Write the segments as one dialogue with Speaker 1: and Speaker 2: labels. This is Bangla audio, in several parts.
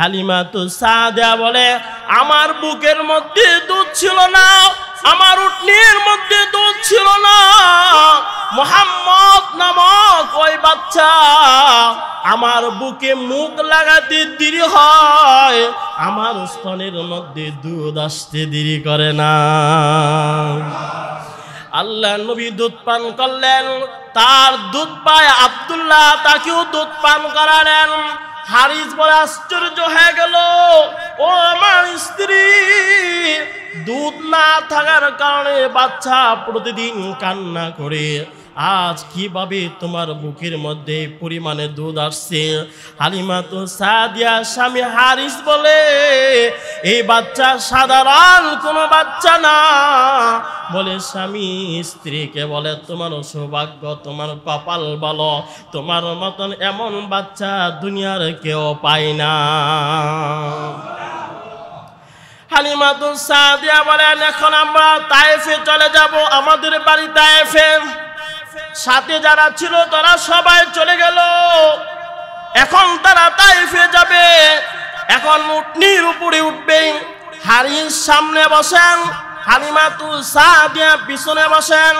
Speaker 1: হালিমা তো সাদা বলে আমার বুকের মধ্যে দুধ ছিল না আমার উঠনির মধ্যে দুধ ছিল না মোহাম্মদ নামক ওই বাচ্চা আমার বুকে মুখ লাগাতে দেরি হয় আমার স্তনের মধ্যে দুধ আসতে দেরি করে না আল্লাহ নবী দুধ পান করলেন তার দুধ পায় আবদুল্লাহ তাকেও দুধ পান করালেন হারিস বলে আশ্চর্য হয়ে গেল ও আমার স্ত্রী দুধ না থাকার কারণে বাচ্চা প্রতিদিন কান্না করে আজ কিভাবে তোমার বুকের মধ্যে পরিমাণে দুধ আসছে হালিমা তো সাদিয়া স্বামী হারিস বলে এই বাচ্চা সাধারণ কোনো বাচ্চা না বলে স্বামী স্ত্রীকে বলে তোমার সৌভাগ্য তোমার কপাল বলো তোমার মতন এমন বাচ্চা দুনিয়ার কেউ পায় না হালিমা তো সাদিয়া বলেন এখন আমরা তায়েফে চলে যাব আমাদের বাড়ি তায়েফে সাথে যারা ছিল তারা সবাই চলে গেল এখন তারা তাই ফে যাবে এখন উঠনির উপরে উঠবে হারির সামনে বসেন হালিমাতু সাদিয়া পিছনে বসেন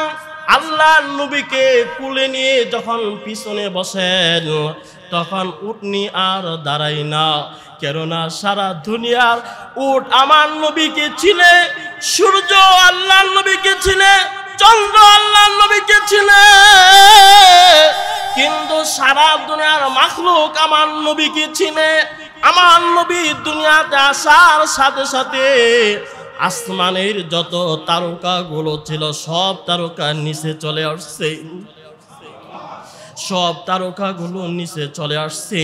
Speaker 1: আল্লাহ নবীকে কুলে নিয়ে যখন পিছনে বসেন তখন উঠনি আর দাঁড়াই না কেননা সারা দুনিয়ার উঠ আমার নবীকে ছিলে সূর্য আল্লাহ নবীকে ছিলে চন্দ্র আল্লাহ নবীকে ছিলে কিন্তু সারা দুনিয়ার মাখলুক আমার নবীকে চিনে আমার নবী দুনিয়াতে আসার সাথে সাথে আসমানের যত তারকাগুলো ছিল সব তারকা নিচে চলে আসছে সব তারকাগুলো নিচে চলে আসছে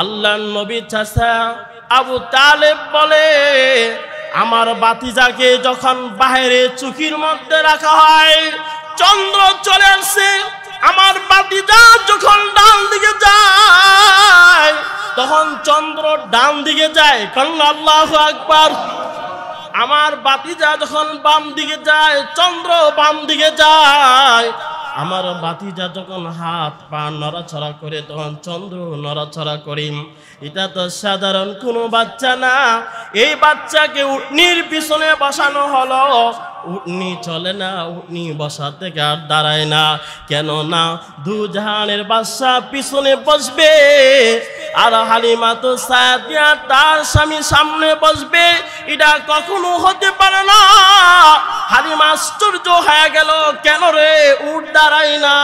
Speaker 1: আল্লাহ নবী চাষা আবু তালেব বলে আমার বাতিজাকে যখন বাহিরে চুকির মধ্যে রাখা হয় চন্দ্র চলে আসে আমার বাতিজা যখন ডান দিকে যায় তখন চন্দ্র ডান দিকে যায় কারণ আল্লাহ একবার আমার বাতিজা যখন বাম দিকে যায় চন্দ্র বাম দিকে যায় আমার বাতিজা যখন হাত পা নড়াছড়া করে তখন চন্দ্র নড়াছড়া করি এটা তো সাধারণ কোনো বাচ্চা না এই বাচ্চাকে উটনির পিছনে বসানো হলো উটনি চলে না উটনি বসা থেকে আর দাঁড়ায় না কেন না দু বাচ্চা পিছনে বসবে আর হালিমা তো তার স্বামী সামনে বসবে এটা কখনো হতে পারে না হালিমা আশ্চর্য হয়ে গেল কেন রে উঠ দাঁড়াই না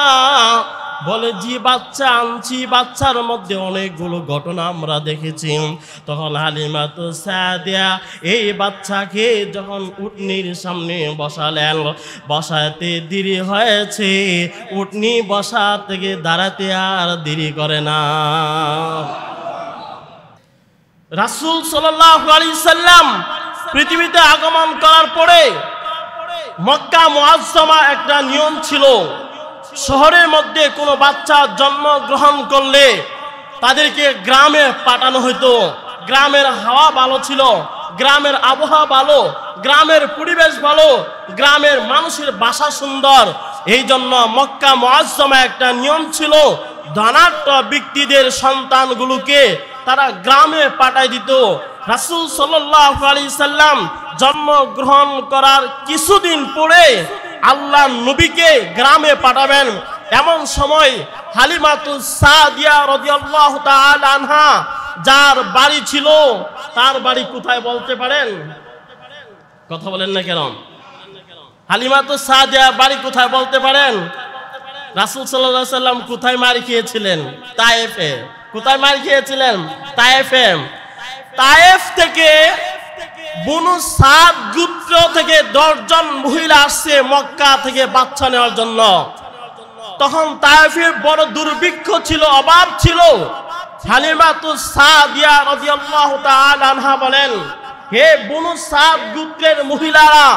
Speaker 1: বলে যে বাচ্চা আনছি বাচ্চার মধ্যে অনেকগুলো ঘটনা আমরা দেখেছি তখন হালিমা তো সাদিয়া এই বাচ্চাকে যখন উটনির সামনে বসালেন বসাতে দেরি হয়েছে উটনি বসা থেকে দাঁড়াতে আর দেরি করে না রাসুল সাল্লাম পৃথিবীতে আগমন করার পরে মক্কা মহাজমা একটা নিয়ম ছিল শহরের মধ্যে কোনো বাচ্চা জন্মগ্রহণ করলে তাদেরকে গ্রামে পাঠানো হতো গ্রামের হাওয়া ভালো ছিল গ্রামের আবহাওয়া ভালো গ্রামের পরিবেশ ভালো গ্রামের মানুষের বাসা সুন্দর এই জন্য মক্কা মহাজমা একটা নিয়ম ছিল ধনাট্য ব্যক্তিদের সন্তানগুলোকে তারা গ্রামে পাঠাই দিত রাসুল সাল্লাহ আলি সাল্লাম জন্মগ্রহণ করার কিছুদিন পরে আল্লাহ নবীকে গ্রামে পাঠাবেন এমন সময় হালিমাতুল সাদিয়া রদিয়াল্লাহ আনহা যার বাড়ি ছিল তার বাড়ি কোথায় বলতে পারেন কথা বলেন না কেন হালিমাতুল সাদিয়া বাড়ি কোথায় বলতে পারেন রাসুল সাল্লাহ সাল্লাম কোথায় মার খেয়েছিলেন তায়েফে কোথায় মার খেয়েছিলেন তায়েফে তায়েফ থেকে বনু সাদ গুত্র থেকে দশজন মহিলা আসছে মক্কা থেকে বাচ্চা নেওয়ার জন্য তখন তায়েফের বড় দুর্ভিক্ষ ছিল অভাব ছিল হালিমা তু সাদিয়া রাদিয়াল্লাহু তাআলা আনহা বলেন হে বনু সাদ গুত্রের মহিলারা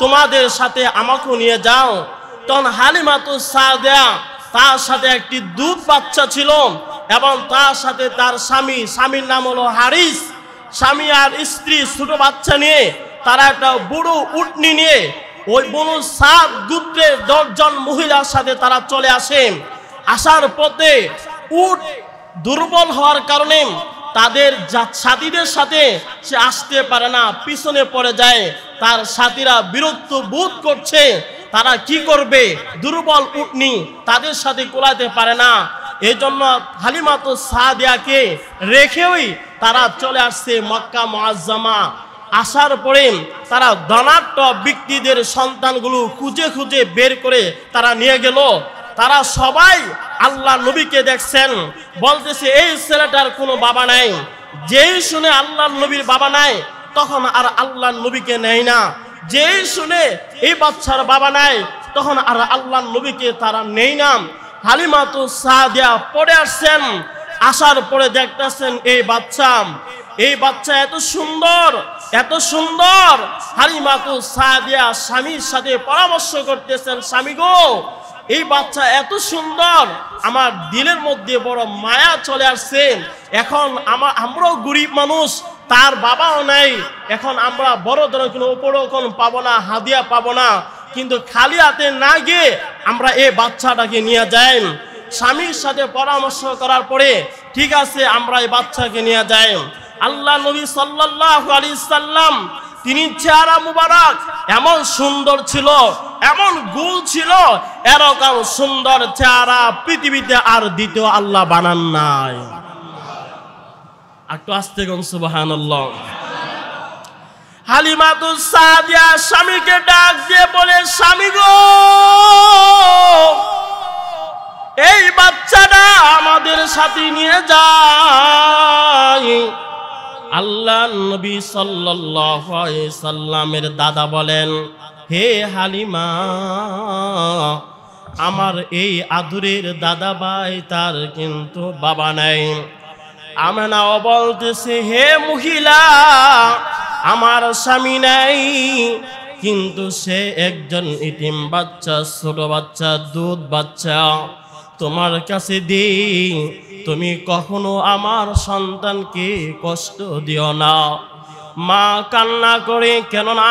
Speaker 1: তোমাদের সাথে আমাকে নিয়ে যাও তখন হালিমা তু সাদিয়া তার সাথে একটি দুধ বাচ্চা ছিল এবং তার সাথে তার স্বামী স্বামীর নাম হলো হারিস স্বামী আর স্ত্রী ছোট বাচ্চা নিয়ে তারা একটা বুড়ো উটনি নিয়ে ওই বনু সাত গুত্রের দশজন মহিলার সাথে তারা চলে আসেন আসার পথে উট দুর্বল হওয়ার কারণে তাদের সাথীদের সাথে সে আসতে পারে না পিছনে পড়ে যায় তার সাথীরা বিরক্ত বোধ করছে তারা কি করবে দুর্বল উটনি তাদের সাথে কোলাতে পারে না এই জন্য হালিমাতু সাদিয়াকে রেখেই তারা চলে আসছে মক্কা মোয়াজ্জামা আসার পরে তারা দনাট্য ব্যক্তিদের সন্তানগুলো খুঁজে খুঁজে বের করে তারা নিয়ে গেল তারা সবাই আল্লাহ নবীকে দেখছেন বলতেছে এই ছেলেটার কোনো বাবা নাই যেই শুনে আল্লাহ নবীর বাবা নাই তখন আর আল্লাহ নবীকে নেয় না যেই শুনে এই বাচ্চার বাবা নাই তখন আর আল্লাহ নবীকে তারা নেই না হালিমাতু সাদিয়া পড়ে আসছেন আসার পরে দেখতেছেন এই বাচ্চা এই বাচ্চা এত সুন্দর এত সুন্দর হালিমাতু সাদিয়া স্বামীর সাথে পরামর্শ করতেছেন স্বামী গো এই বাচ্চা এত সুন্দর আমার দিলের মধ্যে বড় মায়া চলে আসছে এখন আমার আমরাও গরিব মানুষ তার বাবাও নাই এখন আমরা বড় ধরনের কোনো উপরকন পাবো না হাদিয়া পাবো না কিন্তু খালি হাতে না গিয়ে আমরা এই বাচ্চাটাকে নিয়ে যাই স্বামীর সাথে পরামর্শ করার পরে ঠিক আছে আমরা এই বাচ্চাকে নিয়ে যাই আল্লাহ নবী সাল্লাহ আলী সাল্লাম তিনি চেহারা মুবারক এমন সুন্দর ছিল এমন গুল ছিল এরকম সুন্দর চেহারা পৃথিবীতে আর দ্বিতীয় আল্লাহ বানান নাই একটু আসতে গন সুবাহান হালিমাতু সাদিয়া স্বামীকে ডাক দিয়ে বলে স্বামী গো এই বাচ্চাটা আমাদের সাথে নিয়ে যায় আল্লাহ নবী সাল্লামের দাদা বলেন হে হালিমা আমার এই আদুরের দাদা ভাই তার কিন্তু বাবা নাই আমেনাও বলতেছে হে মহিলা আমার স্বামী নাই কিন্তু সে একজন ইটিম বাচ্চা ছোট বাচ্চা দুধ বাচ্চা তোমার কাছে দিই তুমি কখনো আমার সন্তানকে কষ্ট দিও না মা কান্না করে কেননা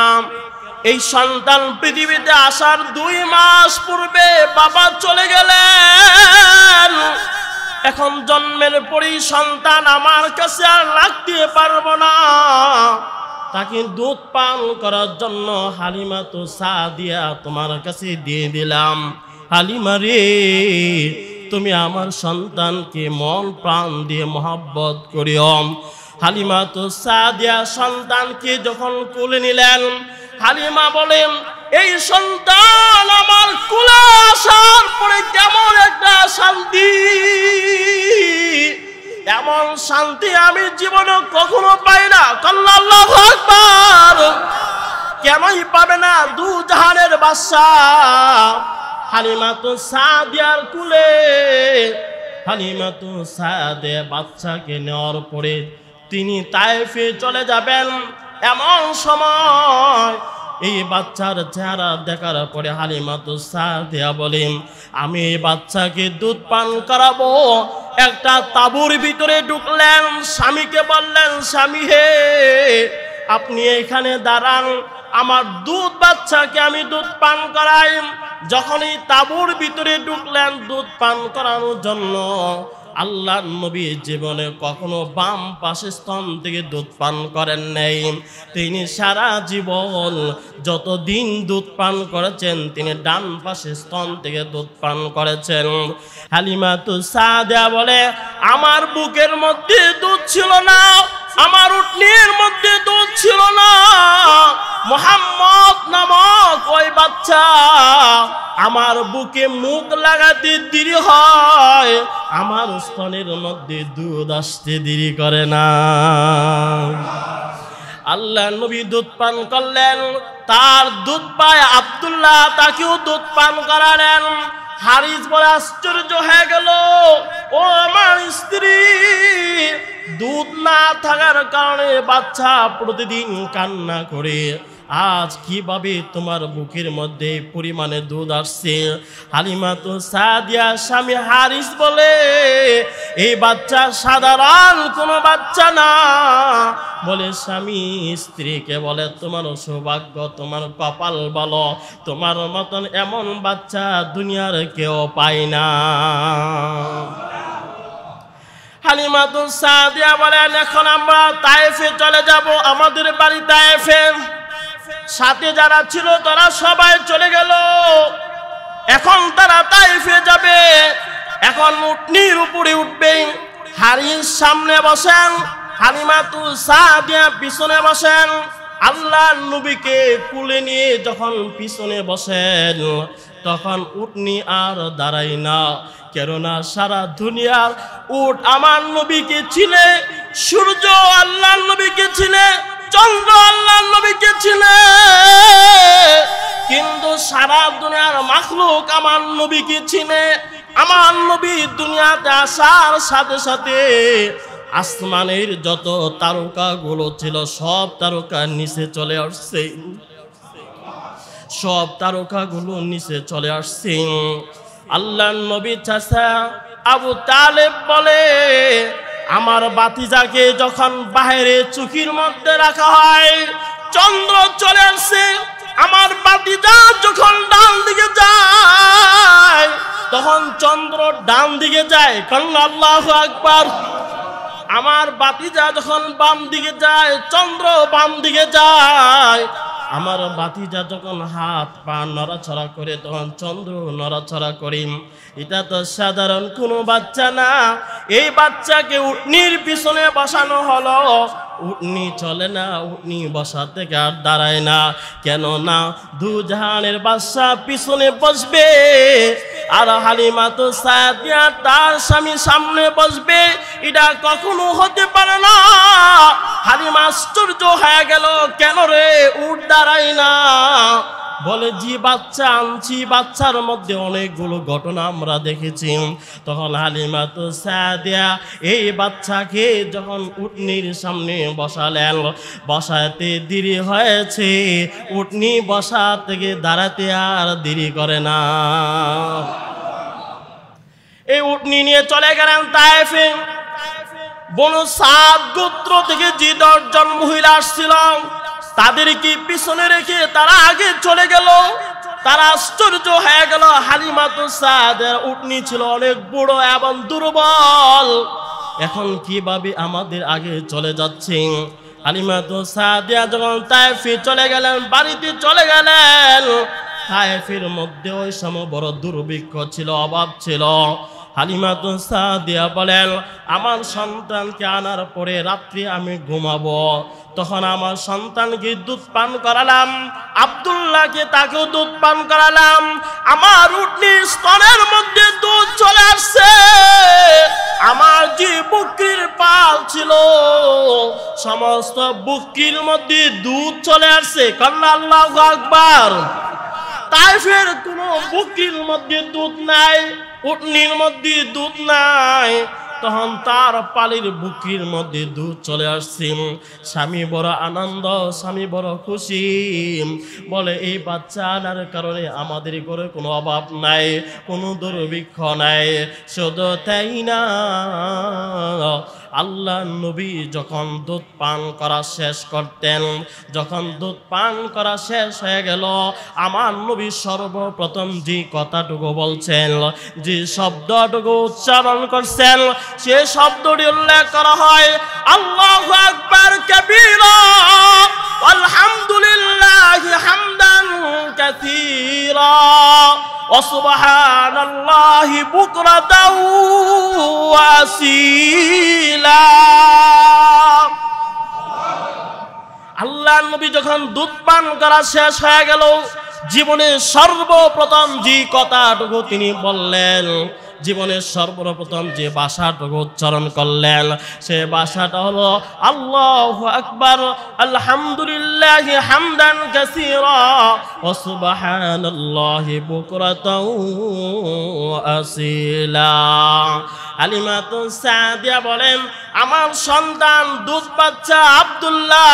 Speaker 1: এই সন্তান পৃথিবীতে আসার দুই মাস পূর্বে বাবা চলে গেলেন এখন জন্মের পরই সন্তান আমার কাছে আর লাগতে পারবো না তাকে দুধ পান করার জন্য হালিমা তো দিয়া তোমার কাছে দিয়ে দিলাম হালিমা রে তুমি আমার সন্তানকে মন প্রাণ দিয়ে মহাব্বত করিও হালিমা তো দিয়া সন্তানকে যখন কুলে নিলেন হালিমা বলেন এই সন্তান আমার কুলে আসার পরে কেমন একটা শান্তি এমন শান্তি আমি জীবনে কখনো পাই না কল্লা কেনই পাবে না দু জাহানের বাদশা হালিমা তো সাদিয়ার কুলে হালিমা তো সাদে বাচ্চাকে নেওয়ার পরে তিনি তাইফে চলে যাবেন এমন সময় এই বাচ্চার চেহারা দেখার পরে হালিমা তো সার দেয়া বলেন আমি এই বাচ্চাকে দুধ পান করাবো একটা তাবুর ভিতরে ঢুকলেন স্বামীকে বললেন স্বামী হে আপনি এখানে দাঁড়ান আমার দুধ বাচ্চাকে আমি দুধ পান করাই যখনই তাবুর ভিতরে ঢুকলেন দুধ পান করানোর জন্য আল্লাহ নবী জীবনে কখনো বাম পাশে স্তন থেকে দুধ পান করেন নাই তিনি সারা জীবন যত দিন দুধ পান করেছেন তিনি ডান পাশে স্তন থেকে দুধ পান করেছেন হালিমা তো সাদা বলে আমার বুকের মধ্যে দুধ ছিল না আমার উটনির মধ্যে দুধ ছিল না মোহাম্মদ নামক ওই বাচ্চা আমার বুকে মুখ লাগাতে দেরি হয় আমার স্তনের মধ্যে দুধ আসতে দেরি করে না আল্লাহ নবী দুধ পান করলেন তার দুধ পায় আবদুল্লাহ তাকেও দুধ পান করালেন হারিস বলে আশ্চর্য হয়ে গেল ও আমার স্ত্রী দুধ না থাকার কারণে বাচ্চা প্রতিদিন কান্না করে আজ কিভাবে তোমার বুকের মধ্যে পরিমাণে দুধ আসছে হালিমা তো সাদিয়া স্বামী হারিস বলে এই বাচ্চা সাধারণ কোনো বাচ্চা না বলে স্বামী স্ত্রীকে বলে তোমার সৌভাগ্য তোমার কপাল বলো তোমার মতন এমন বাচ্চা দুনিয়ার কেউ পায় না হালিমাতুন সাদিয়া বলেন এখন আমরা তায়েফে চলে যাব আমাদের বাড়ি তায়েফে সাথে যারা ছিল তারা সবাই চলে গেল এখন তারা তাইফে যাবে এখন উটনির উপরে উঠবে হারির সামনে বসেন হালিমাতুল সাদিয়া পিছনে বসেন আল্লাহর নবীকে কুলে নিয়ে যখন পিছনে বসেন তখন উঠনি আর দাঁড়াই না কেননা সারা দুনিয়ার উট আমার নবীকে ছিলে সূর্য আল্লাহর নবীকে ছিলে চন্দ্র আল্লাহর নবীকে ছিলে কিন্তু সারা দুনিয়ার মাখলুক আমার নবীকে ছিলে আমার নবী দুনিয়াতে আসার সাথে সাথে আসমানের যত তারকাগুলো ছিল সব তারকা নিচে চলে আসছে সব তারকাগুলো নিচে চলে আসছে আল্লাহ নবী চাষা আবু তালেব বলে আমার বাতিজাকে যখন বাহিরে চুকির মধ্যে রাখা হয় চন্দ্র চলে আসছে আমার বাতিজা যখন ডান দিকে যায় তখন চন্দ্র ডান দিকে যায় কারণ আল্লাহ আকবার আমার বাতিজা যখন বাম দিকে যায় চন্দ্র বাম দিকে যায় আমার বাতিজা যখন হাত পা নড়াছড়া করে তখন চন্দ্র নড়াছড়া করি এটা তো সাধারণ কোনো বাচ্চা না এই বাচ্চাকে উটনির পিছনে বসানো হলো উটনি চলে না উটনি বসা থেকে আর দাঁড়ায় না কেন না দু জাহানের বাচ্চা পিছনে বসবে আর হালিমা তো তার স্বামী সামনে বসবে এটা কখনো হতে পারে না হালিমা আশ্চর্য হয়ে গেল কেন রে উঠ দাঁড়াই না বলে জি বাচ্চা আনছি বাচ্চার মধ্যে অনেকগুলো ঘটনা আমরা দেখেছি তখন হালিমা তো সাদিয়া এই বাচ্চাকে যখন উটনির সামনে বসালেন বসাতে দেরি হয়েছে উটনি বসা থেকে দাঁড়াতে আর দেরি করে না এই উটনি নিয়ে চলে গেলেন তায়েফে বনু সাত গোত্র থেকে যে দশজন মহিলা আসছিলাম তাদেরকে পিছনে রেখে তারা আগে চলে গেল তারা আশ্চর্য হয়ে গেল হালিমাতু সাদের উঠনি ছিল অনেক বুড়ো এবং দুর্বল এখন কিভাবে আমাদের আগে চলে যাচ্ছে হালিমাতু সাদিয়া যখন তাইফি চলে গেলেন বাড়িতে চলে গেলেন তাইফির মধ্যে ওই সময় বড় দুর্ভিক্ষ ছিল অভাব ছিল হালিমা দোস্তা দিয়া বলেন আমার সন্তানকে আনার পরে রাত্রি আমি ঘুমাবো তখন আমার সন্তানকে দুধ পান করালাম আবদুল্লাহকে তাকেও দুধ পান করালাম আমার উঠনি স্তনের মধ্যে দুধ চলে আসছে আমার যে বুকির পাল ছিল সমস্ত বুকির মধ্যে দুধ চলে আসছে কন্যা আল্লাহ তাইফের কোনো বুকির মধ্যে দুধ নাই উটনির মধ্যে দুধ নাই তখন তার পালির বুকির মধ্যে দুধ চলে আসছেন স্বামী বড় আনন্দ স্বামী বড় খুশি বলে এই বাচ্চা আনার কারণে আমাদের ঘরে কোনো অভাব নাই কোনো দুর্ভিক্ষ নাই শুধু তাই না আল্লাহ নবী যখন দুধ পান করা শেষ করতেন যখন দুধ পান করা শেষ হয়ে গেল আমার নবী সর্বপ্রথম যে কথাটুকু বলছেন যে শব্দটুকু উচ্চারণ করছেন সে শব্দটি উল্লেখ করা হয় আল্লাহ আকবার কবির আলহামদুলিল্লাহ হামদান কাসীরা وسبحان বুকরা بكرة وأصيلا আল্লাহ নবী যখন দুধ পান করা শেষ হয়ে গেল জীবনে সর্বপ্রথম যে কথাটুকু তিনি বললেন জীবনের সর্বপ্রথম যে বাসাটা উচ্চারণ করলেন সে বাসাটা হলো আল্লাহ আকবর আলহামদুলিল্লাহ হামদান কাসীরা ওয়া সুবহানাল্লাহি বুকরাতাও আসিলা আলিমাত সাদিয়া বলেন আমার সন্তান দুধ বাচ্চা আব্দুল্লাহ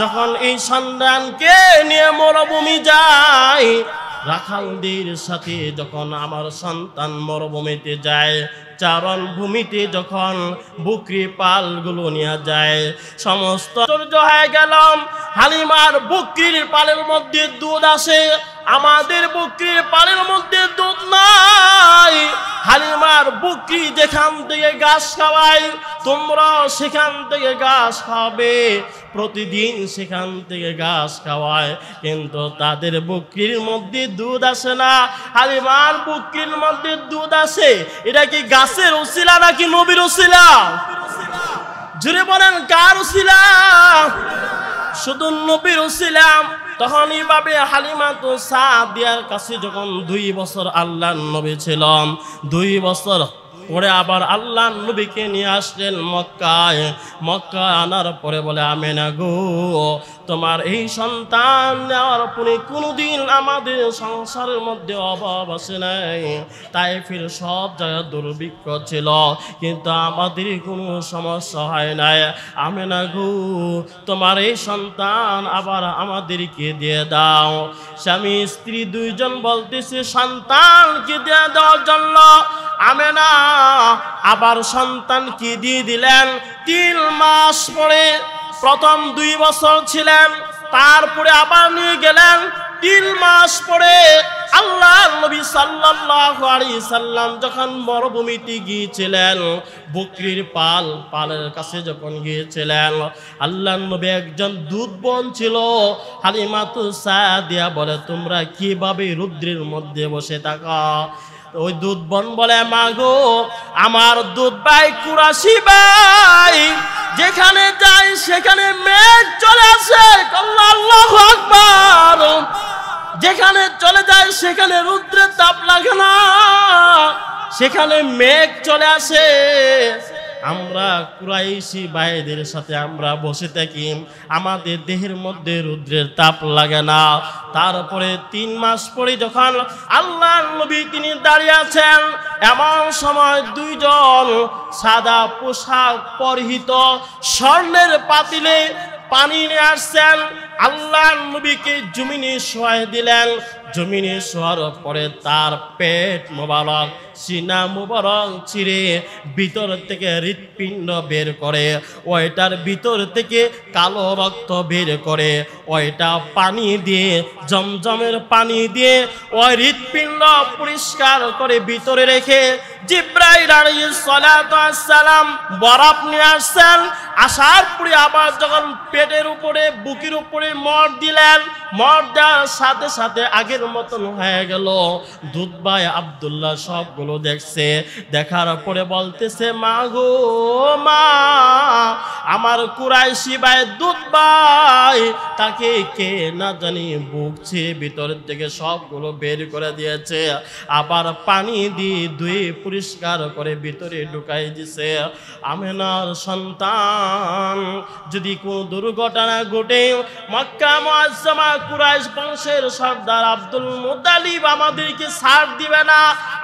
Speaker 1: যখন এই সন্তানকে নিয়ে মরুভূমি যায় রাখালদের সাথে যখন আমার সন্তান মরুভূমিতে যায় চারণ ভূমিতে যখন বুকরি গুলো নিয়ে যায় সমস্ত হয়ে গেলাম হালিমার বুকরির পালের মধ্যে দুধ আসে আমাদের বকরির পাড়ের মধ্যে দুধ নাই হালিমার বকরি যেখান থেকে গাছ খাওয়াই তোমরা সেখান থেকে গাছ খাবে প্রতিদিন সেখান থেকে গাছ খাওয়ায় কিন্তু তাদের বকরির মধ্যে দুধ আসে না হালিমার বকরির মধ্যে দুধ আসে এটা কি গাছের ওসিলা নাকি নবীর ওসিলা জুড়ে বলেন কার ওসিলা শুধু নবীর ছিলাম তখন এইভাবে হালিমা তো সাদিয়ার কাছে যখন দুই বছর আল্লাহ নবী ছিলাম দুই বছর পরে আবার আল্লাহ নবীকে নিয়ে আসলেন মক্কায় মক্কা আনার পরে বলে আমেনা গো তোমার এই সন্তান নেওয়ার পরে কোনোদিন আমাদের সংসারের মধ্যে অভাব আসে নাই তাই ফির সব জায়গায় দুর্ভিক্ষ ছিল কিন্তু আমাদের কোনো সমস্যা হয় নাই আমি না গু তোমার এই সন্তান আবার আমাদেরকে দিয়ে দাও স্বামী স্ত্রী দুইজন বলতেছে সন্তানকে দিয়ে দেওয়ার জন্য আমি না আবার সন্তান কি দিয়ে দিলেন তিন মাস পরে প্রথম দুই বছর ছিলেন তারপরে আবার নিয়ে গেলেন তিন মাস পরে আল্লাহ নবী সাল্লাল্লাহু সাল্লাম যখন মরুভূমিতে গিয়েছিলেন বকরির পাল পালের কাছে যখন গিয়েছিলেন আল্লাহ নবী একজন দুধ বোন ছিল হালিমাতু সাদিয়া বলে তোমরা কিভাবে রুদ্রের মধ্যে বসে থাকা ওই দুধ বোন বলে মাগো আমার দুধ ভাই কুরাশি ভাই যেখানে যাই সেখানে মেঘ চলে আসে আল্লাহ যেখানে চলে যায় সেখানে রুদ্রের তাপ লাগে না সেখানে মেঘ চলে আসে আমরা কুরাইশি ভাইদের সাথে আমরা বসে থাকি আমাদের দেহের মধ্যে রুদ্রের তাপ লাগে না তারপরে তিন মাস পরে যখন আল্লাহ নবী তিনি দাঁড়িয়ে আছেন এমন সময় দুইজন সাদা পোশাক পরিহিত স্বর্ণের পাতিলে পানি নিয়ে আসছেন আল্লাহ নবীকে জমিনে শোয়াই দিলেন জমিনে শোয়ার পরে তার পেট মোবারক সিনা মোবারক চিরে ভিতর থেকে হৃৎপিণ্ড বের করে ওইটার ভিতর থেকে কালো রক্ত বের করে ওইটা পানি দিয়ে জমজমের পানি দিয়ে ওই হৃৎপিণ্ড পরিষ্কার করে ভিতরে রেখে জিব্রাইল সালাম বরফ নিয়ে আসছেন আসার পরে আবার যখন পেটের উপরে বুকের উপরে করে মর দিলেন মর দেওয়ার সাথে সাথে আগের মতন হয়ে গেল দুধ ভাই আবদুল্লাহ সবগুলো দেখছে দেখার পরে বলতেছে মা গো মা আমার কুরাইশি ভাই দুধ ভাই তাকে কে না জানি বুকছে ভিতরের থেকে সবগুলো বের করে দিয়েছে আবার পানি দিয়ে ধুয়ে পরিষ্কার করে ভিতরে ঢুকাই দিছে আমেনার সন্তান যদি কোনো দুর্ঘটনা ঘটে মক্কা মোয়াজ্জমা কুরাইশ বংশের সর্দার আব্দুল মুতালিব আমাদেরকে ছাড় দিবে না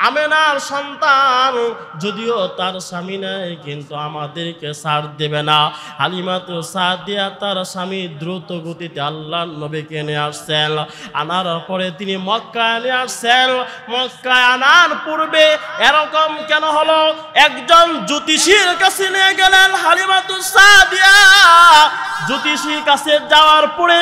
Speaker 1: আমেনার সন্তান যদিও তার স্বামী নেই কিন্তু আমাদেরকে ছাড় দেবে না হালিমা সাদিয়া তার স্বামী দ্রুত গতিতে আল্লাহ নবীকে এনে আসছেন আনার পরে তিনি মক্কা এনে আসছেন মক্কায় আনার পূর্বে এরকম কেন হলো একজন জ্যোতিষীর কাছে নিয়ে গেলেন হালিমা সাদিয়া জ্যোতিষীর কাছে যাওয়ার পরে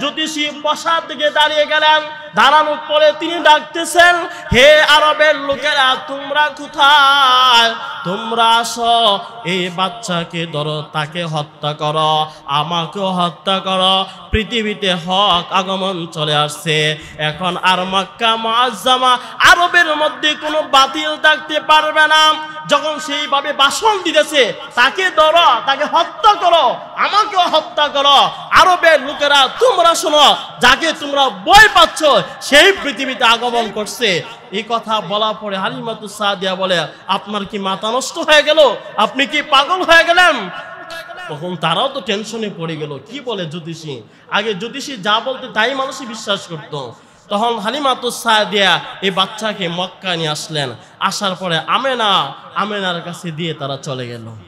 Speaker 1: জ্যোতিষী প্রসাদ দিকে দাঁড়িয়ে গেলেন দাঁড়ানোর পরে তিনি ডাকতেছেন হে আরবের লোকেরা তোমরা কোথায় তোমরা আস এই বাচ্চাকে ধরো তাকে হত্যা করো আমাকেও হত্যা করো পৃথিবীতে হক আগমন চলে আসছে এখন আর মাক্কা মাজামা আরবের মধ্যে কোনো বাতিল থাকতে পারবে না যখন সেইভাবে বাসন দিতেছে তাকে ধরো তাকে হত্যা করো আমাকেও হত্যা করো আরবের লোকেরা তোমরা শোনো যাকে তোমরা বই পাচ্ছ সেই পৃথিবীতে আগমন করছে এই কথা বলা পরে হালিমাতু সাদিয়া বলে আপনার কি মাথা নষ্ট হয়ে গেল আপনি কি পাগল হয়ে গেলেন তখন তারাও তো টেনশনে পড়ে গেল কি বলে জ্যোতিষী আগে জ্যোতিষী যা বলতে তাই মানুষই বিশ্বাস করত তখন হালিমাতু সাদিয়া এই বাচ্চাকে মক্কা নিয়ে আসলেন আসার পরে আমেনা আমেনার কাছে দিয়ে তারা চলে গেল